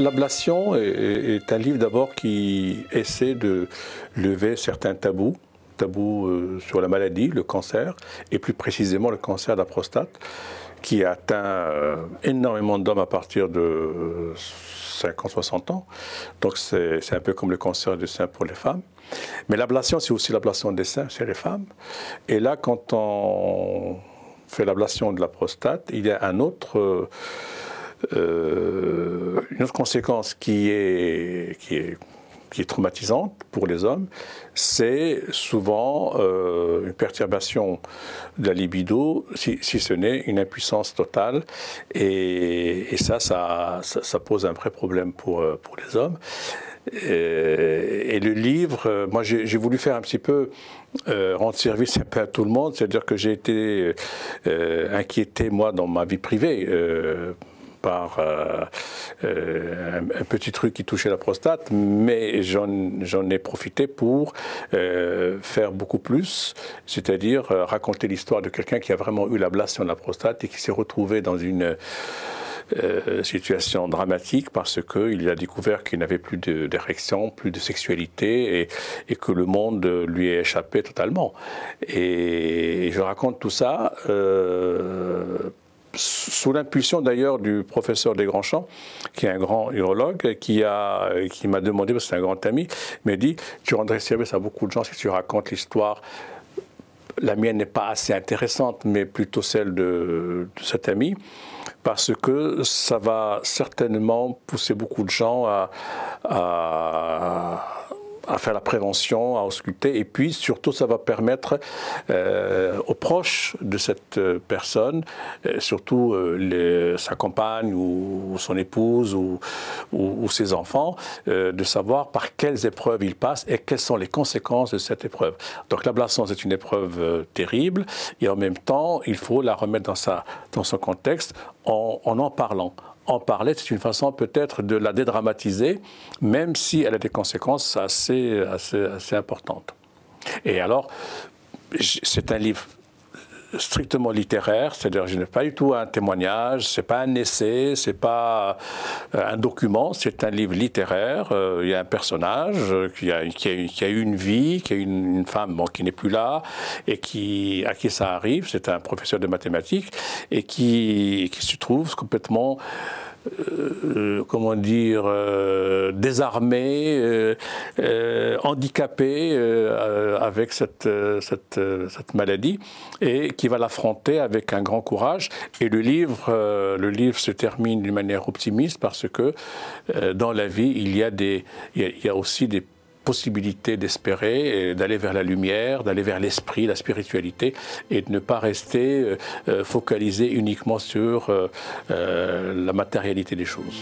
L'ablation est, un livre d'abord qui essaie de lever certains tabous, tabous euh, sur la maladie, le cancer, et plus précisément le cancer de la prostate, qui atteint euh, énormément d'hommes à partir de 50, euh, 60 ans. Donc c'est un peu comme le cancer du sein pour les femmes. Mais l'ablation, c'est aussi l'ablation des seins chez les femmes. Et là, quand on fait l'ablation de la prostate, il y a un autre euh, une autre conséquence qui est, qui est, qui est traumatisante pour les hommes, c'est souvent euh, une perturbation de la libido, si, si ce n'est une impuissance totale. Et, ça, ça, ça, pose un vrai problème pour, euh, pour les hommes. Et, le livre, moi j'ai voulu faire un petit peu rendre service un peu à tout le monde, c'est-à-dire que j'ai été inquiété moi dans ma vie privée par euh, euh, un, petit truc qui touchait la prostate, mais j'en ai profité pour euh, faire beaucoup plus, c'est-à-dire raconter l'histoire de quelqu'un qui a vraiment eu la l'ablation de la prostate et qui s'est retrouvé dans une situation dramatique parce qu'il a découvert qu'il n'avait plus d'érection, plus de sexualité et, que le monde lui est échappé totalement. Et je raconte tout ça sous l'impulsion d'ailleurs du professeur Desgrandchamps, qui est un grand urologue, qui m'a qui demandé, parce que c'est un grand ami, m'a dit Tu rendrais service à beaucoup de gens si tu racontes l'histoire. La mienne n'est pas assez intéressante, mais plutôt celle de, cet ami parce que ça va certainement pousser beaucoup de gens à à faire la prévention, à ausculter. Et puis, surtout, ça va permettre euh, aux proches de cette euh, personne, euh, surtout les, sa compagne ou, son épouse ou, ou, ses enfants, de savoir par quelles épreuves il passe et quelles sont les conséquences de cette épreuve. Donc, la l'ablation, c'est une épreuve terrible. Et en même temps, il faut la remettre dans, sa, dans son contexte en, en en parlant, en parler, c'est une façon peut-être de la dédramatiser, même si elle a des conséquences assez, assez, assez importantes. Et alors, c'est un livre strictement littéraire, c'est-à-dire je n'ai pas du tout un témoignage, c'est pas un essai, c'est pas euh, un document, c'est un livre littéraire. Euh, il y a un personnage euh, qui a, qui a, eu une vie, qui a une, une femme bon, qui n'est plus là et qui à qui ça arrive. C'est un professeur de mathématiques et qui, qui se trouve complètement euh, comment dire, euh, désarmé, euh, handicapé avec cette, cette, maladie, et qui va l'affronter avec un grand courage. Et le livre, le livre se termine d'une manière optimiste parce que dans la vie, il y a, des, il y a aussi des possibilité d'espérer, euh, d'aller vers la lumière, d'aller vers l'esprit, la spiritualité, et de ne pas rester euh, euh, focalisé uniquement sur la matérialité des choses.